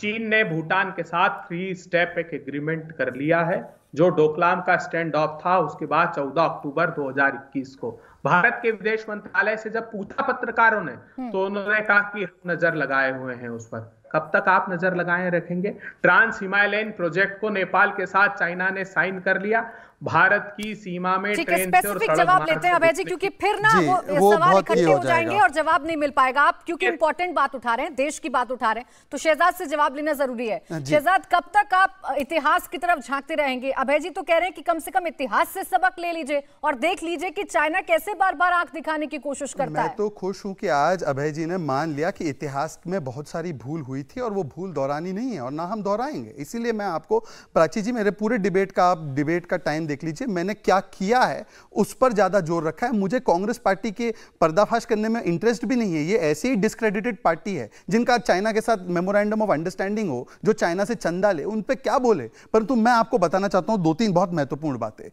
चीन ने भूटान के साथ थ्री स्टेप एक एग्रीमेंट कर लिया है जो डोकलाम का स्टैंड ऑफ था उसके बाद 14 अक्टूबर 2021 को भारत के विदेश मंत्रालय से जब पूछा पत्रकारों ने हम्म। तो उन्होंने कहा कि हम नजर लगाए हुए हैं उस पर कब तक आप नजर लगाए रखेंगे ट्रांस हिमालयन प्रोजेक्ट को नेपाल के साथ चाइना ने साइन कर लिया भारत की सीमा में ट्रेन से और सड़क जवाब लेते हैं अभय जी क्योंकि फिर ना वो, वो सवाल इकट्ठे हो जाएंगे और जवाब नहीं मिल पाएगा आप क्योंकि इंपॉर्टेंट बात उठा रहे हैं देश की बात उठा रहे हैं तो शहजाद से जवाब लेना जरूरी है शहजाद कब तक आप इतिहास की तरफ झांकते रहेंगे अभय जी तो कह रहे हैं कि कम से कम इतिहास से सबक ले लीजिए और देख लीजिए कि चाइना कैसे लिए बार बार आंख दिखाने की कोशिश करता मैं है मैं तो खुश हूँ कि आज अभय जी ने मान लिया कि इतिहास में बहुत सारी भूल हुई थी और वो भूल दोहरानी नहीं है और ना हम दोहराएंगे इसीलिए मैं आपको प्राची जी मेरे पूरे डिबेट का आप डिबेट का टाइम देख लीजिए मैंने क्या किया है उस पर ज्यादा जोर रखा है मुझे कांग्रेस पार्टी के पर्दाफाश करने में इंटरेस्ट भी नहीं है ये ऐसी ही डिस्क्रेडिटेड पार्टी है जिनका चाइना के साथ मेमोरेंडम ऑफ अंडरस्टैंडिंग हो जो चाइना से चंदा ले उन पर क्या बोले परंतु मैं आपको बताना चाहता हूँ दो तीन बहुत महत्वपूर्ण बातें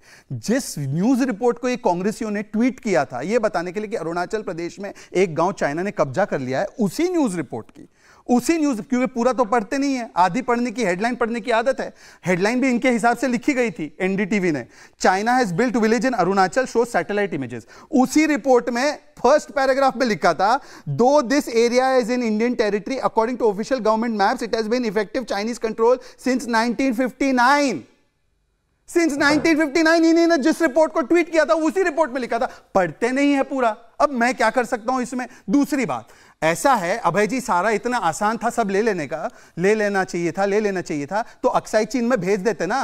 जिस न्यूज रिपोर्ट को ये कांग्रेसियों ने ट्वीट किया किया था यह बताने के लिए कि अरुणाचल प्रदेश में एक गांव चाइना ने कब्जा कर लिया है उसी न्यूज रिपोर्ट की उसी न्यूज क्योंकि पूरा तो पढ़ते नहीं है आधी पढ़ने की हेडलाइन पढ़ने की आदत है हेडलाइन भी इनके हिसाब से लिखी गई थी एनडीटीवी ने China has built village in Arunachal show satellite images उसी रिपोर्ट में फर्स्ट पैराग्राफ में लिखा था though this area is in Indian territory according to official government maps it has been effective Chinese control since 1959 since 1959 इन्हीं ने जिस रिपोर्ट को ट्वीट किया था उसी रिपोर्ट में लिखा था पढ़ते नहीं है पूरा अब मैं क्या कर सकता हूं इसमें दूसरी बात ऐसा है अभय जी सारा इतना आसान था सब ले लेने का ले लेना चाहिए था ले लेना चाहिए था तो अक्साई चीन में भेज देते ना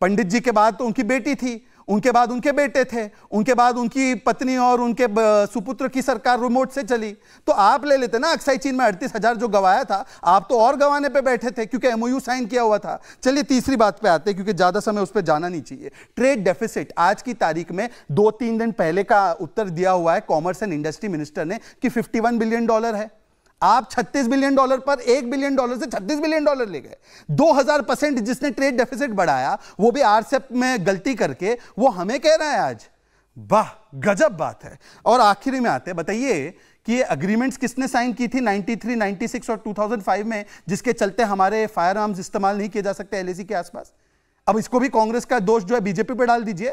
पंडित जी के बाद तो उनकी बेटी थी उनके बाद उनके बेटे थे उनके बाद उनकी पत्नी और उनके सुपुत्र की सरकार रिमोट से चली तो आप ले लेते ना अक्साई चीन में अड़तीस हजार जो गवाया था आप तो और गवाने पे बैठे थे क्योंकि एमओयू साइन किया हुआ था चलिए तीसरी बात पे आते क्योंकि ज्यादा समय उस पर जाना नहीं चाहिए ट्रेड डेफिसिट आज की तारीख में दो तीन दिन पहले का उत्तर दिया हुआ है कॉमर्स एंड इंडस्ट्री मिनिस्टर ने कि फिफ्टी बिलियन डॉलर है आप 36 बिलियन डॉलर पर एक बिलियन डॉलर से 36 बिलियन डॉलर ले गए 2000 परसेंट जिसने ट्रेड डेफिसिट बढ़ाया वो भी आरसेप में गलती करके वो हमें कह रहा है आज वाह गजब बात है और आखिरी में आते बताइए कि ये अग्रीमेंट्स किसने साइन की थी 93, 96 और 2005 में जिसके चलते हमारे फायर आर्म्स इस्तेमाल नहीं किए जा सकते एल के आसपास अब इसको भी कांग्रेस का दोष जो है बीजेपी पर डाल दीजिए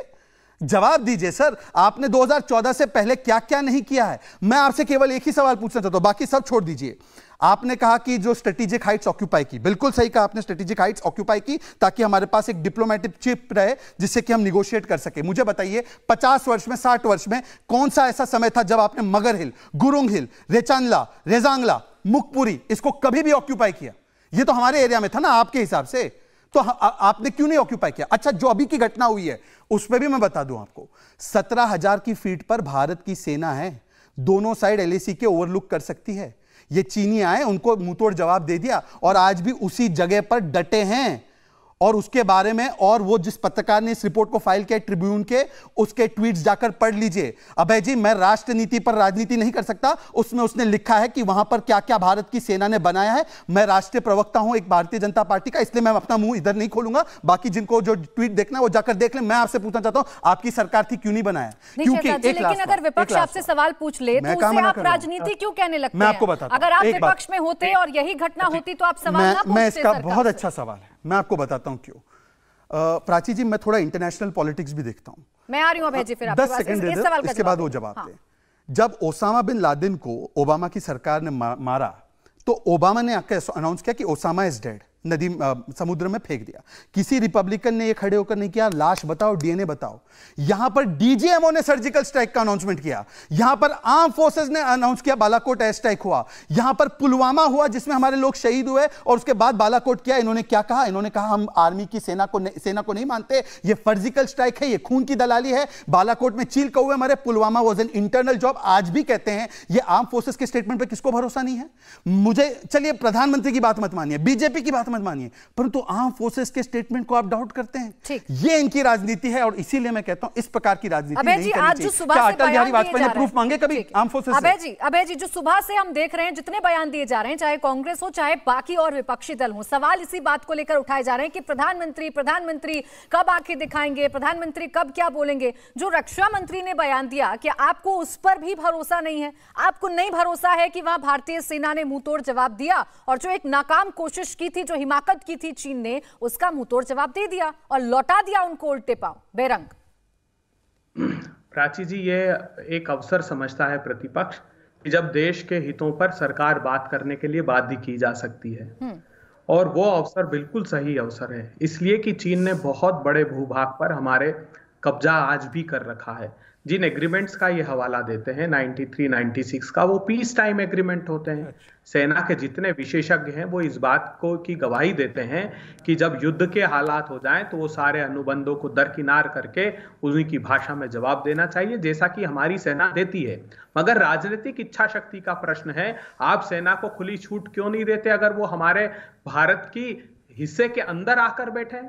जवाब दीजिए सर आपने 2014 से पहले क्या क्या नहीं किया है मैं आपसे केवल एक ही सवाल पूछना चाहता हूं बाकी सब छोड़ दीजिए आपने कहा कि जो स्ट्रेटेजिक हाइट्स ऑक्यूपाई की बिल्कुल सही कहा आपने स्ट्रेटेजिक हाइट्स ऑक्यूपाई की ताकि हमारे पास एक डिप्लोमेटिक चिप रहे जिससे कि हम निगोशिएट कर सके मुझे बताइए 50 वर्ष में 60 वर्ष में कौन सा ऐसा समय था जब आपने मगर हिल गुरुंग हिल रेचानला रेजांगला मुखपुरी इसको कभी भी ऑक्यूपाई किया ये तो हमारे एरिया में था ना आपके हिसाब से तो आ, आपने क्यों नहीं ऑक्यूपाई किया अच्छा जो अभी की घटना हुई है उसमें भी मैं बता दूं आपको सत्रह हजार की फीट पर भारत की सेना है दोनों साइड एलएसी के ओवरलुक कर सकती है ये चीनी आए उनको मुंह जवाब दे दिया और आज भी उसी जगह पर डटे हैं और उसके बारे में और वो जिस पत्रकार ने इस रिपोर्ट को फाइल किया ट्रिब्यून के उसके ट्वीट्स जाकर पढ़ लीजिए अभय जी मैं राष्ट्र नीति पर राजनीति नहीं कर सकता उसमें उसने लिखा है कि वहां पर क्या क्या भारत की सेना ने बनाया है मैं राष्ट्रीय प्रवक्ता हूं एक भारतीय जनता पार्टी का इसलिए मैं अपना मुंह इधर नहीं खोलूंगा बाकी जिनको जो ट्वीट देखना है वो जाकर देख ले मैं आपसे पूछना चाहता हूँ आपकी सरकार थी क्यों नहीं बनाया क्योंकि अगर विपक्ष आपसे सवाल पूछ ले तो राजनीति क्यों कहने लगता मैं आपको बता अगर आप विपक्ष में होते और यही घटना होती तो आप सवाल मैं इसका बहुत अच्छा सवाल है मैं आपको बताता हूँ क्यों प्राची जी मैं थोड़ा इंटरनेशनल पॉलिटिक्स भी देखता हूँ मैं आ रही हूँ फिर दस सेकंड इस, इसके बाद वो जवाब हाँ। दे जब ओसामा बिन लादेन को ओबामा की सरकार ने मारा तो ओबामा ने आकर अनाउंस किया कि ओसामा इज डेड नदी समुद्र में फेंक दिया किसी रिपब्लिकन ने ये खड़े होकर नहीं किया लाश बताओ डीएनए बताओ यहां पर डीजीएमओ ने सर्जिकल स्ट्राइक का अनाउंसमेंट किया यहां पर आर्म फोर्सेस ने अनाउंस किया बालाकोट एयर स्ट्राइक हुआ यहां पर पुलवामा हुआ जिसमें हमारे लोग शहीद हुए और उसके बाद बालाकोट किया इन्होंने क्या कहा इन्होंने कहा हम आर्मी की सेना को सेना को नहीं मानते ये फर्जिकल स्ट्राइक है ये खून की दलाली है बालाकोट में चील कौए हमारे Pulwama was an internal job आज भी कहते हैं ये आर्म फोर्सेस के स्टेटमेंट पर किसको भरोसा नहीं है मुझे चलिए प्रधानमंत्री की बात मत मानिए बीजेपी की बात समझ मानिए परंतु आम फोर्सेस के स्टेटमेंट को आप डाउट करते हैं ये इनकी राजनीति है और इसीलिए मैं कहता हूँ इस प्रकार की राजनीति नहीं करनी चाहिए अटल बिहारी वाजपेयी प्रूफ मांगे कभी आम फोर्सेस अभय जी अभय जी जो सुबह से हम देख रहे हैं जितने बयान दिए जा रहे हैं चाहे कांग्रेस हो चाहे बाकी और विपक्षी दल हो सवाल इसी बात को लेकर उठाए जा रहे हैं कि प्रधानमंत्री प्रधानमंत्री कब आंखें दिखाएंगे प्रधानमंत्री कब क्या बोलेंगे जो रक्षा मंत्री ने बयान दिया कि आपको उस पर भी भरोसा नहीं है आपको नहीं भरोसा है कि वहां भारतीय सेना ने मुंह जवाब दिया और जो एक नाकाम कोशिश की थी जो हिमाकत की थी चीन ने उसका मुंहतोड़ जवाब दे दिया और लौटा दिया उनको उल्टे पाव बेरंग प्राची जी ये एक अवसर समझता है प्रतिपक्ष कि जब देश के हितों पर सरकार बात करने के लिए बाध्य की जा सकती है हम्म। और वो अवसर बिल्कुल सही अवसर है इसलिए कि चीन ने बहुत बड़े भूभाग पर हमारे कब्जा आज भी कर रखा है जिन एग्रीमेंट्स का ये हवाला देते हैं 93, 96 का वो पीस टाइम एग्रीमेंट होते हैं अच्छा। सेना के जितने विशेषज्ञ हैं वो इस बात को की गवाही देते हैं कि जब युद्ध के हालात हो जाएं तो वो सारे अनुबंधों को दरकिनार करके उन्हीं की भाषा में जवाब देना चाहिए जैसा कि हमारी सेना देती है मगर राजनीतिक इच्छा शक्ति का प्रश्न है आप सेना को खुली छूट क्यों नहीं देते अगर वो हमारे भारत की हिस्से के अंदर आकर बैठे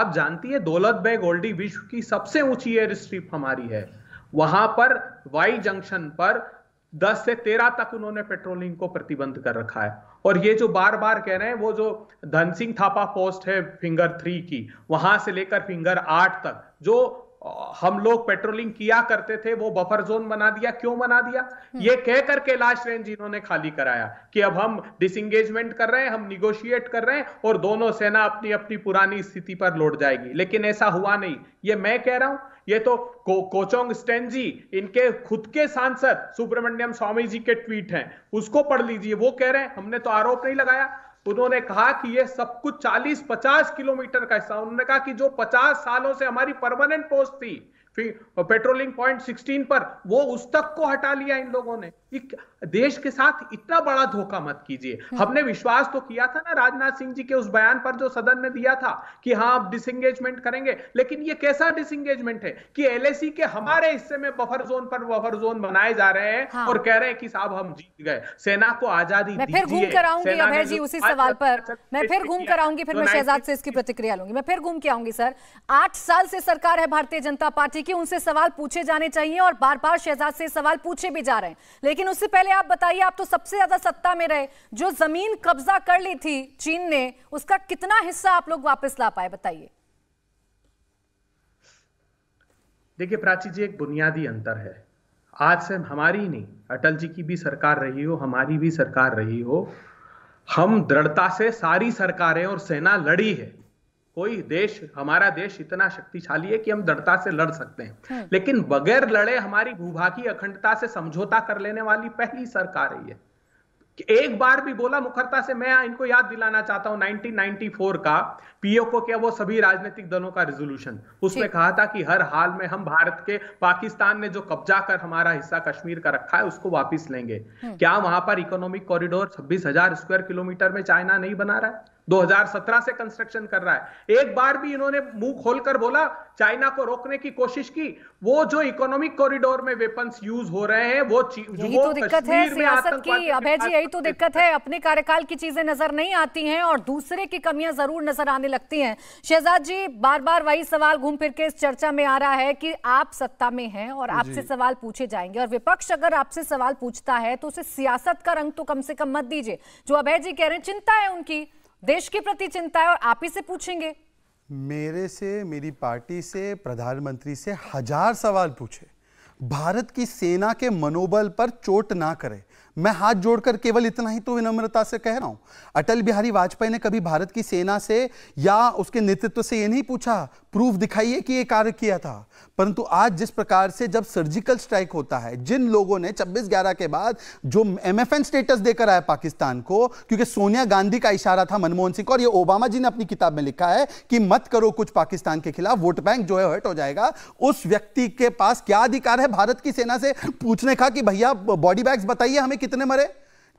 आप जानती है दौलत बेग ओल्डी विश्व की सबसे ऊंची एयर स्ट्रिप हमारी है वहां पर वाई जंक्शन पर 10 से 13 तक उन्होंने पेट्रोलिंग को प्रतिबंध कर रखा है और ये जो बार बार कह रहे हैं वो जो धन सिंह थापा पोस्ट है फिंगर थ्री की वहां से लेकर फिंगर आठ तक जो हम लोग पेट्रोलिंग किया करते थे वो बफर जोन बना दिया क्यों बना दिया हम्म। ये कह कर कैलाश रेंज इन्होंने खाली कराया कि अब हम डिसंगेजमेंट कर रहे हैं हम निगोशिएट कर रहे हैं और दोनों सेना अपनी अपनी पुरानी स्थिति पर लौट जाएगी लेकिन ऐसा हुआ नहीं ये मैं कह रहा हूं ये तो को, कोचोंग स्टेनजी इनके खुद के सांसद सुब्रमण्यम स्वामी जी के ट्वीट हैं उसको पढ़ लीजिए वो कह रहे हैं हमने तो आरोप नहीं लगाया उन्होंने कहा कि ये सब कुछ 40-50 किलोमीटर का हिस्सा उन्होंने कहा कि जो 50 सालों से हमारी परमानेंट पोस्ट थी पेट्रोलिंग पॉइंट 16 पर वो उस तक को हटा लिया इन लोगों ने कि देश के साथ इतना बड़ा धोखा मत कीजिए हाँ। हमने विश्वास तो किया था ना राजनाथ सिंह जी के उस बयान पर जो सदन में दिया था कि हाँ आप डिसंगेजमेंट करेंगे लेकिन ये कैसा डिसंगेजमेंट है कि एलएसी के हमारे हिस्से में बफर जोन पर बफर जोन बनाए जा रहे हैं हाँ। और कह रहे हैं कि साहब हम जीत गए सेना को आजादी मैं फिर घूम कर आऊंगी अभय जी उसी सवाल पर मैं फिर घूम कर आऊंगी फिर मैं शहजाद से इसकी प्रतिक्रिया लूंगी मैं फिर घूम के आऊंगी सर आठ साल से सरकार है भारतीय जनता पार्टी की उनसे सवाल पूछे जाने चाहिए और बार बार शहजाद से सवाल पूछे भी जा रहे हैं लेकिन लेकिन उससे पहले आप बताइए आप तो सबसे ज्यादा सत्ता में रहे जो जमीन कब्जा कर ली थी चीन ने उसका कितना हिस्सा आप लोग वापस ला पाए बताइए देखिए प्राची जी एक बुनियादी अंतर है आज से हमारी नहीं अटल जी की भी सरकार रही हो हमारी भी सरकार रही हो हम दृढ़ता से सारी सरकारें और सेना लड़ी है कोई देश हमारा देश इतना शक्तिशाली है कि हम दृढ़ता से लड़ सकते हैं हाँ। लेकिन बगैर लड़े हमारी भूभागी अखंडता से समझौता कर लेने वाली पहली सरकार है ये एक बार भी बोला मुखरता से मैं इनको याद दिलाना चाहता हूं 1994 का पीओ को क्या वो सभी राजनीतिक दलों का रेजोल्यूशन उसमें कहा था कि हर हाल में हम भारत के पाकिस्तान ने जो कब्जा कर हमारा हिस्सा कश्मीर का रखा है उसको वापस लेंगे हाँ। क्या वहां पर इकोनॉमिक कॉरिडोर छब्बीस हजार स्क्वायर किलोमीटर में चाइना नहीं बना रहा है 2017 से कंस्ट्रक्शन कर रहा है एक बार भी इन्होंने मुंह खोलकर बोला चाइना को रोकने की कोशिश की वो जो इकोनॉमिक कॉरिडोर में वेपन्स यूज हो रहे हैं वो यही वो तो दिक्कत है सियासत की अभय जी यही तो दिक्कत है अपने कार्यकाल की चीजें नजर नहीं आती हैं और दूसरे की कमियां जरूर नजर आने लगती है शहजाद जी बार बार वही सवाल घूम फिर के इस चर्चा में आ रहा है की आप सत्ता में है और आपसे सवाल पूछे जाएंगे और विपक्ष अगर आपसे सवाल पूछता है तो उसे सियासत का रंग तो कम से कम मत दीजिए जो अभय जी कह रहे हैं चिंता है उनकी देश के प्रति चिंता है और आप ही से पूछेंगे मेरे से मेरी पार्टी से प्रधानमंत्री से हजार सवाल पूछे भारत की सेना के मनोबल पर चोट ना करे मैं हाथ जोड़कर केवल इतना ही तो विनम्रता से कह रहा हूं अटल बिहारी वाजपेयी ने कभी भारत की सेना से या उसके नेतृत्व से यह नहीं पूछा प्रूफ दिखाइए कि ये कार्य किया था परंतु आज जिस प्रकार से जब सर्जिकल स्ट्राइक होता है जिन लोगों ने 26 ग्यारह के बाद जो एमएफएन स्टेटस देकर आया पाकिस्तान को क्योंकि सोनिया गांधी का इशारा था मनमोहन सिंह और ये ओबामा जी ने अपनी किताब में लिखा है कि मत करो कुछ पाकिस्तान के खिलाफ वोट बैंक जो है हट हो जाएगा उस व्यक्ति के पास क्या अधिकार है भारत की सेना से पूछने का कि भैया बॉडी बैग्स बताइए हमें कितने मरे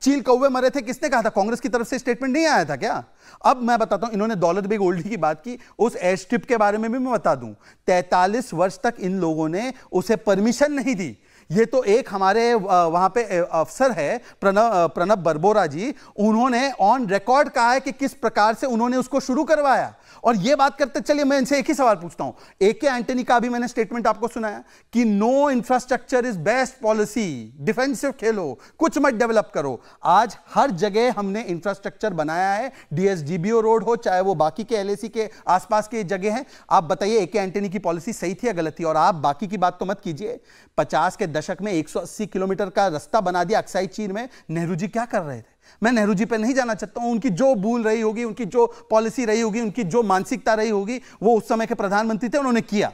चील कौवे मरे थे किसने कहा था कांग्रेस की तरफ से स्टेटमेंट नहीं आया था क्या अब मैं बताता हूं इन्होंने दौलत बेग ओल्डी की बात की उस एयर स्ट्रिप के बारे में भी मैं बता दूं 43 वर्ष तक इन लोगों ने उसे परमिशन नहीं दी ये तो एक हमारे वहां पे अफसर है प्रणव प्रणब बरबोरा जी उन्होंने ऑन रिकॉर्ड कहा है कि किस प्रकार से उन्होंने उसको शुरू करवाया और ये बात करते चलिए मैं इनसे एक ही सवाल पूछता हूं ए के एंटनी का भी मैंने स्टेटमेंट आपको सुनाया कि no infrastructure is best policy defensive खेलो कुछ मत डेवलप करो आज हर जगह हमने इंफ्रास्ट्रक्चर बनाया है डीएसडीबीओ रोड हो चाहे वो बाकी के एल के आसपास के जगह है आप बताइए ए के एंटनी की पॉलिसी सही थी या गलत थी और आप बाकी की बात तो मत कीजिए पचास के दशक में 180 किलोमीटर का रास्ता बना दिया अक्साई चीन में नेहरू जी क्या कर रहे थे मैं नेहरू जी पर नहीं जाना चाहता हूं उनकी जो भूल रही होगी उनकी जो पॉलिसी रही होगी उनकी जो मानसिकता रही होगी वो उस समय के प्रधानमंत्री थे उन्होंने किया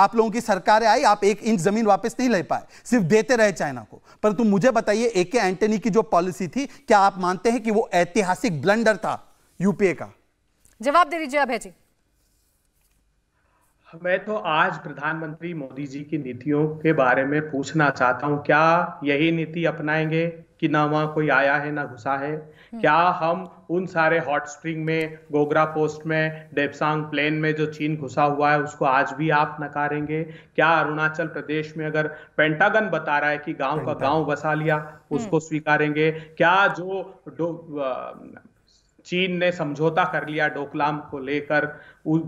आप लोगों की सरकारें आई आप एक इंच जमीन वापस नहीं ले पाए सिर्फ देते रहे चाइना को परंतु मुझे बताइए ए के एंटनी की जो पॉलिसी थी क्या आप मानते हैं कि वो ऐतिहासिक ब्लंडर था यूपीए का जवाब दे दीजिए अभय जी मैं तो आज प्रधानमंत्री मोदी जी की नीतियों के बारे में पूछना चाहता हूं क्या यही नीति अपनाएंगे कि ना वहाँ कोई आया है ना घुसा है हम्म। क्या हम उन सारे हॉट स्प्रिंग में गोगरा पोस्ट में डेपसांग प्लेन में जो चीन घुसा हुआ है उसको आज भी आप नकारेंगे क्या अरुणाचल प्रदेश में अगर पेंटागन बता रहा है कि गांव का गांव बसा लिया हम्म। उसको स्वीकारेंगे क्या जो चीन ने समझौता कर लिया डोकलाम को लेकर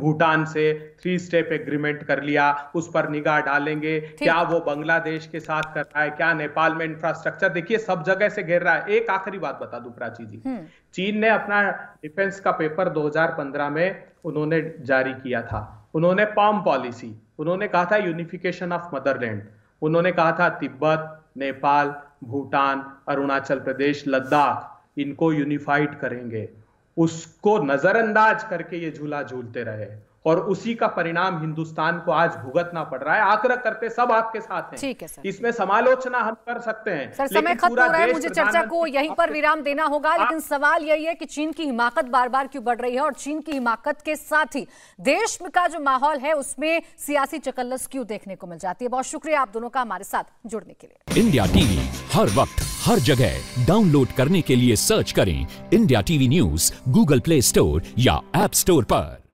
भूटान से थ्री स्टेप एग्रीमेंट कर लिया उस पर निगाह डालेंगे क्या वो बांग्लादेश के साथ कर रहा है क्या नेपाल में इंफ्रास्ट्रक्चर देखिए सब जगह से घेर रहा है एक आखिरी बात बता दू प्राची जी हम्म। चीन ने अपना डिफेंस का पेपर 2015 में उन्होंने जारी किया था उन्होंने पॉम पॉलिसी उन्होंने कहा था यूनिफिकेशन ऑफ मदरलैंड उन्होंने कहा था तिब्बत नेपाल भूटान अरुणाचल प्रदेश लद्दाख इनको यूनिफाइड करेंगे उसको नजरअंदाज करके ये झूला झूलते रहे और उसी का परिणाम हिंदुस्तान को आज भुगतना पड़ रहा है आग्रह करते सब आपके साथ हैं ठीक है सर इसमें समालोचना हम कर सकते हैं सर समय खत्म हो रहा है मुझे चर्चा को यहीं पर विराम देना होगा लेकिन सवाल यही है कि चीन की हिमाकत बार बार क्यों बढ़ रही है और चीन की हिमाकत के साथ ही देश का जो माहौल है उसमें सियासी चकल्लस क्यों देखने को मिल जाती है बहुत शुक्रिया आप दोनों का हमारे साथ जुड़ने के लिए इंडिया टीवी हर वक्त हर जगह डाउनलोड करने के लिए सर्च करें India TV news Google Play Store या एप स्टोर पर